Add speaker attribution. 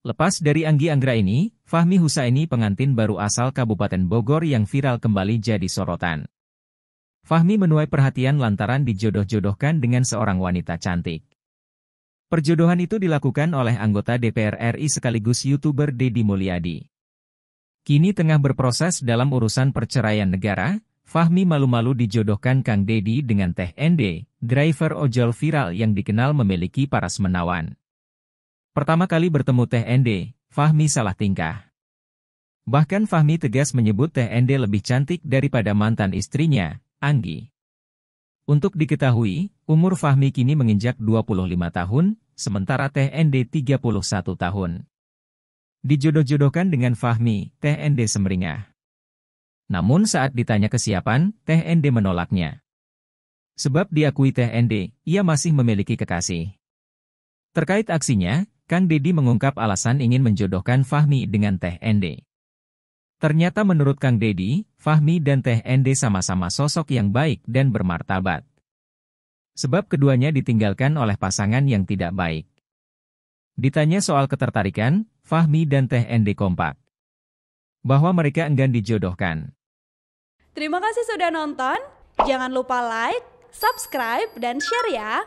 Speaker 1: Lepas dari Anggi Anggra ini, Fahmi Husaini pengantin baru asal Kabupaten Bogor yang viral kembali jadi sorotan. Fahmi menuai perhatian lantaran dijodoh-jodohkan dengan seorang wanita cantik. Perjodohan itu dilakukan oleh anggota DPR RI sekaligus YouTuber Deddy Mulyadi. Kini tengah berproses dalam urusan perceraian negara, Fahmi malu-malu dijodohkan Kang Dedi dengan Teh ND, driver ojol viral yang dikenal memiliki paras menawan. Pertama kali bertemu Teh ND, Fahmi salah tingkah. Bahkan Fahmi tegas menyebut Teh ND lebih cantik daripada mantan istrinya, Anggi. Untuk diketahui, umur Fahmi kini menginjak 25 tahun, sementara Teh Ende 31 tahun. Dijodoh-jodohkan dengan Fahmi, Teh ND semeringah. Namun saat ditanya kesiapan, Teh ND menolaknya. Sebab diakui Teh ND, ia masih memiliki kekasih. Terkait aksinya, Kang Deddy mengungkap alasan ingin menjodohkan Fahmi dengan Teh Ende. Ternyata menurut Kang Deddy, Fahmi dan Teh Ende sama-sama sosok yang baik dan bermartabat. Sebab keduanya ditinggalkan oleh pasangan yang tidak baik. Ditanya soal ketertarikan, Fahmi dan Teh Ende kompak. Bahwa mereka enggan dijodohkan.
Speaker 2: Terima kasih sudah nonton. Jangan lupa like, subscribe, dan share ya.